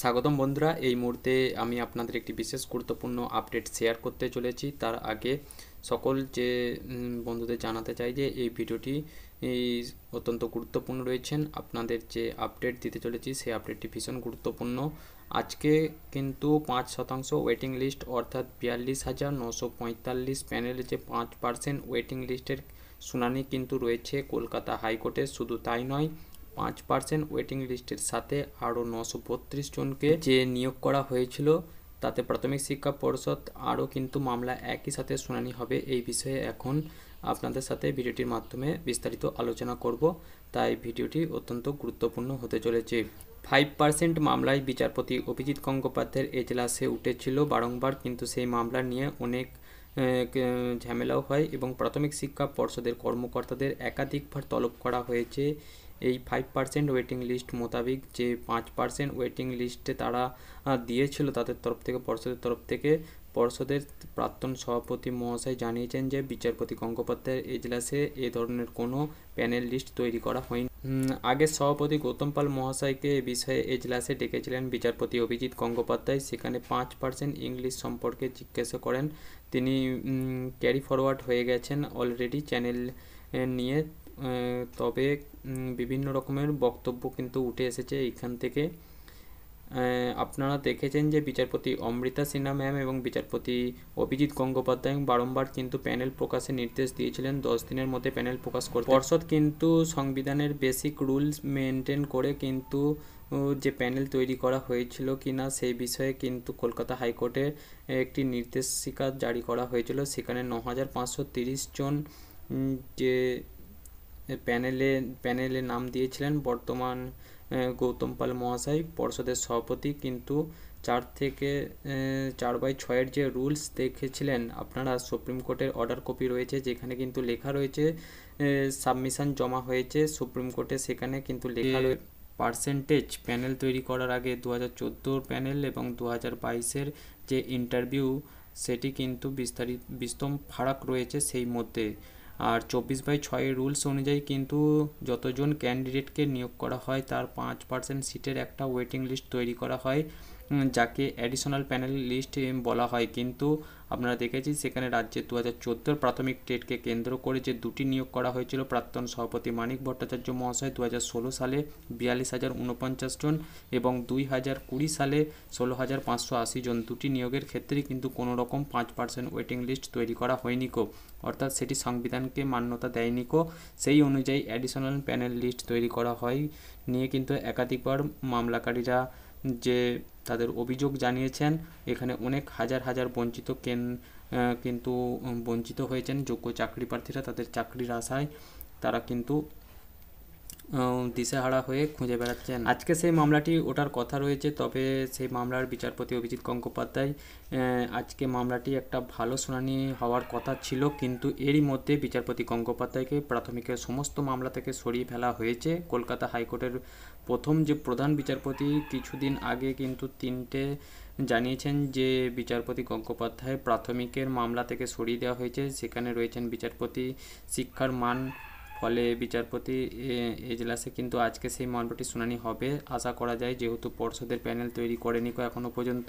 স্বাগতম বন্ধুরা এই মুহূর্তে আমি আপনাদের একটি বিশেষ গুরুত্বপূর্ণ আপডেট শেয়ার করতে চলেছি তার আগে সকল যে বন্ধুদের জানাতে চাই যে এই ভিডিওটি অত্যন্ত গুরুত্বপূর্ণ রয়েছেন আপনাদের যে আপডেট দিতে চলেছি সেই আপডেটটি ভীষণ গুরুত্বপূর্ণ আজকে কিন্তু পাঁচ শতাংশ ওয়েটিং লিস্ট অর্থাৎ বিয়াল্লিশ হাজার নশো পঁয়তাল্লিশ প্যানেলের যে পাঁচ পার্সেন্ট ওয়েটিং লিস্টের শুনানি কিন্তু রয়েছে কলকাতা হাইকোর্টে শুধু তাই নয় পাঁচ পার্সেন্ট ওয়েটিং লিস্টের সাথে আরও নশো বত্রিশ জনকে যে নিয়োগ করা হয়েছিল তাতে প্রাথমিক শিক্ষা পর্ষদ আরও কিন্তু মামলা একই সাথে শুনানি হবে এই বিষয়ে এখন আপনাদের সাথে ভিডিওটির মাধ্যমে বিস্তারিত আলোচনা করব তাই ভিডিওটি অত্যন্ত গুরুত্বপূর্ণ হতে চলেছে ফাইভ পার্সেন্ট মামলায় বিচারপতি অভিজিৎ গঙ্গোপাধ্যায়ের এজলাসে উঠেছিল বারংবার কিন্তু সেই মামলা নিয়ে অনেক ঝামেলাও হয় এবং প্রাথমিক শিক্ষা পর্ষদের কর্মকর্তাদের একাধিকবার তলব করা হয়েছে এই ফাইভ পার্সেন্ট ওয়েটিং লিস্ট মোতাবেক যে পাঁচ পার্সেন্ট ওয়েটিং লিস্টে তারা দিয়েছিল তাদের তরফ থেকে পর্ষদের তরফ থেকে পর্ষদের প্রাক্তন সভাপতি মহাশয় জানিয়েছেন যে বিচারপতি গঙ্গোপাধ্যায়ের এজলাসে এ ধরনের কোনো প্যানেল লিস্ট তৈরি করা হয়নি আগে সভাপতি গৌতম পাল মহাশয়কে এ বিষয়ে এজলাসে ডেকেছিলেন বিচারপতি অভিজিৎ গঙ্গোপাধ্যায় সেখানে পাঁচ পার্সেন্ট ইংলিশ সম্পর্কে জিজ্ঞাসা করেন তিনি ক্যারি ফরওয়ার্ড হয়ে গেছেন অলরেডি চ্যানেল নিয়ে তবে বিভিন্ন রকমের বক্তব্য কিন্তু উঠে এসেছে এইখান থেকে আপনারা দেখেছেন যে বিচারপতি অমৃতা সিনহা ম্যাম এবং বিচারপতি অভিজিৎ গঙ্গোপাধ্যায় বারংবার কিন্তু প্যানেল প্রকাশের নির্দেশ দিয়েছিলেন দশ দিনের মধ্যে প্যানেল প্রকাশ করতে পর্ষদ কিন্তু সংবিধানের বেসিক রুলস মেনটেন করে কিন্তু যে প্যানেল তৈরি করা হয়েছিল কি না সেই বিষয়ে কিন্তু কলকাতা হাইকোর্টে একটি নির্দেশিকা জারি করা হয়েছিল সেখানে ন হাজার পাঁচশো তিরিশ জন যে প্যানেলে প্যানেলে নাম দিয়েছিলেন বর্তমান গৌতম পাল মহাশয় পর্ষদের সভাপতি কিন্তু চার থেকে চার বাই ছয়ের যে রুলস দেখেছিলেন আপনারা সুপ্রিম কোর্টের অর্ডার কপি রয়েছে যেখানে কিন্তু লেখা রয়েছে সাবমিশন জমা হয়েছে সুপ্রিম কোর্টে সেখানে কিন্তু লেখা রয়েছে পার্সেন্টেজ প্যানেল তৈরি করার আগে দু হাজার প্যানেল এবং দু হাজার বাইশের যে ইন্টারভিউ সেটি কিন্তু বিস্তারিত বিস্তম ফারাক রয়েছে সেই মধ্যে আর চব্বিশ বাই ছয়ের রুলস অনুযায়ী কিন্তু যতজন ক্যান্ডিডেটকে নিয়োগ করা হয় তার পাঁচ পার্সেন্ট সিটের একটা ওয়েটিং লিস্ট তৈরি করা হয় যাকে অ্যাডিশনাল প্যানেল লিস্ট বলা হয় কিন্তু আপনারা দেখেছি সেখানে রাজ্যে দু হাজার প্রাথমিক টেটকে কেন্দ্র করে যে দুটি নিয়োগ করা হয়েছিল প্রাক্তন সভাপতি মানিক ভট্টাচার্য মহাশয় দু সালে বিয়াল্লিশ হাজার উনপঞ্চাশ জন এবং দুই হাজার কুড়ি সালে ষোলো হাজার পাঁচশো আশি জন দুটি নিয়োগের ক্ষেত্রে কিন্তু কোনো রকম পাঁচ পার্সেন্ট ওয়েটিং লিস্ট তৈরি করা হয়নি কো অর্থাৎ সেটি সংবিধানকে মান্যতা দেয়নি কো সেই অনুযায়ী অ্যাডিশনাল প্যানেল লিস্ট তৈরি করা হয় নিয়ে কিন্তু একাধিকবার মামলাকারীরা যে তাদের অভিযোগ জানিয়েছেন এখানে অনেক হাজার হাজার বঞ্চিত কেন কিন্তু বঞ্চিত হয়েছেন যোগ্য চাকরি প্রার্থীরা তাদের চাকরির আশায় তারা কিন্তু দিশেহারা হয়ে খুঁজে বেড়াচ্ছেন আজকে সেই মামলাটি ওটার কথা রয়েছে তবে সেই মামলার বিচারপতি অভিজিৎ গঙ্গোপাধ্যায় আজকে মামলাটি একটা ভালো শুনানি হওয়ার কথা ছিল কিন্তু এরই মধ্যে বিচারপতি গঙ্গোপাধ্যায়কে প্রাথমিকের সমস্ত মামলা থেকে সরিয়ে ফেলা হয়েছে কলকাতা হাইকোর্টের প্রথম যে প্রধান বিচারপতি কিছুদিন আগে কিন্তু তিনটে জানিয়েছেন যে বিচারপতি গঙ্গোপাধ্যায় প্রাথমিকের মামলা থেকে সরিয়ে দেওয়া হয়েছে সেখানে রয়েছেন বিচারপতি শিক্ষার মান ফলে বিচারপতি এজলাসে কিন্তু আজকে সেই মামলাটি শুনানি হবে আশা করা যায় যেহেতু পর্ষদের প্যানেল তৈরি করেনি এখনও পর্যন্ত